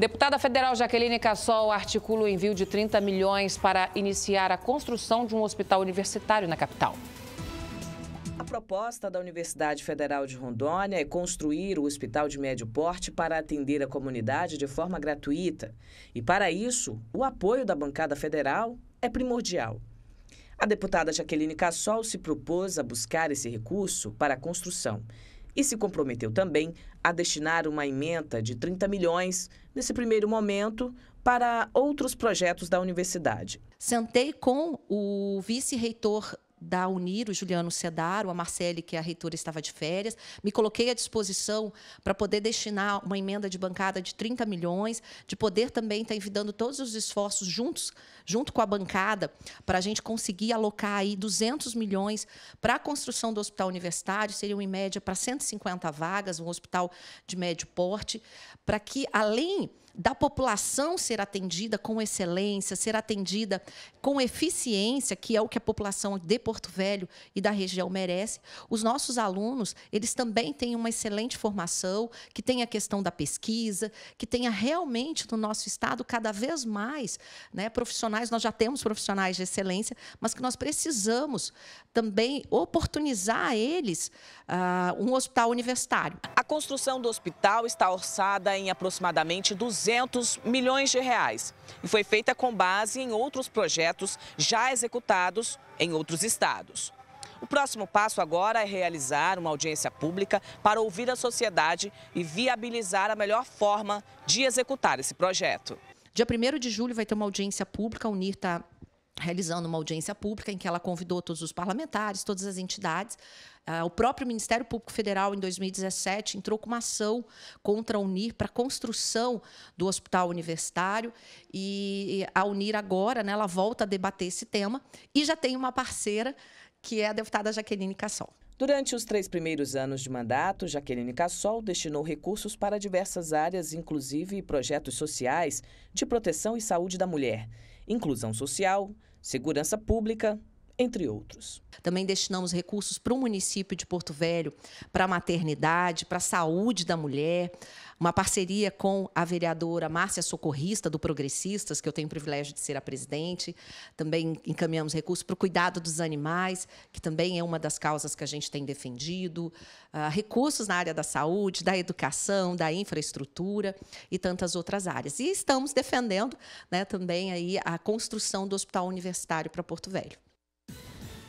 Deputada federal Jaqueline Cassol articula o envio de 30 milhões para iniciar a construção de um hospital universitário na capital. A proposta da Universidade Federal de Rondônia é construir o hospital de médio porte para atender a comunidade de forma gratuita. E para isso, o apoio da bancada federal é primordial. A deputada Jaqueline Cassol se propôs a buscar esse recurso para a construção e se comprometeu também a destinar uma emenda de 30 milhões, nesse primeiro momento, para outros projetos da universidade. Sentei com o vice-reitor da Unir, o Juliano Cedaro a Marcele, que é a reitora, estava de férias. Me coloquei à disposição para poder destinar uma emenda de bancada de 30 milhões, de poder também estar envidando todos os esforços juntos, junto com a bancada, para a gente conseguir alocar aí 200 milhões para a construção do hospital universitário, seriam em média para 150 vagas, um hospital de médio porte, para que, além da população ser atendida com excelência, ser atendida com eficiência, que é o que a população de Porto Velho e da região merece. Os nossos alunos, eles também têm uma excelente formação, que tem a questão da pesquisa, que tenha realmente no nosso estado cada vez mais, né, profissionais, nós já temos profissionais de excelência, mas que nós precisamos também oportunizar a eles uh, um hospital universitário construção do hospital está orçada em aproximadamente 200 milhões de reais e foi feita com base em outros projetos já executados em outros estados. O próximo passo agora é realizar uma audiência pública para ouvir a sociedade e viabilizar a melhor forma de executar esse projeto. Dia 1 de julho vai ter uma audiência pública, a Unir está realizando uma audiência pública em que ela convidou todos os parlamentares, todas as entidades. Ah, o próprio Ministério Público Federal, em 2017, entrou com uma ação contra a Unir para a construção do hospital universitário. E a Unir agora né, ela volta a debater esse tema e já tem uma parceira, que é a deputada Jaqueline Cassol. Durante os três primeiros anos de mandato, Jaqueline Cassol destinou recursos para diversas áreas, inclusive projetos sociais de proteção e saúde da mulher inclusão social, segurança pública entre outros. Também destinamos recursos para o município de Porto Velho, para a maternidade, para a saúde da mulher, uma parceria com a vereadora Márcia Socorrista, do Progressistas, que eu tenho o privilégio de ser a presidente. Também encaminhamos recursos para o cuidado dos animais, que também é uma das causas que a gente tem defendido. Uh, recursos na área da saúde, da educação, da infraestrutura e tantas outras áreas. E estamos defendendo né, também aí a construção do Hospital Universitário para Porto Velho.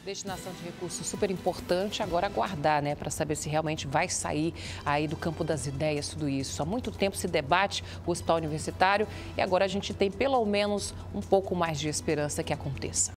Destinação de recursos super importante, agora aguardar, né, para saber se realmente vai sair aí do campo das ideias tudo isso. Há muito tempo se debate o hospital universitário e agora a gente tem pelo menos um pouco mais de esperança que aconteça.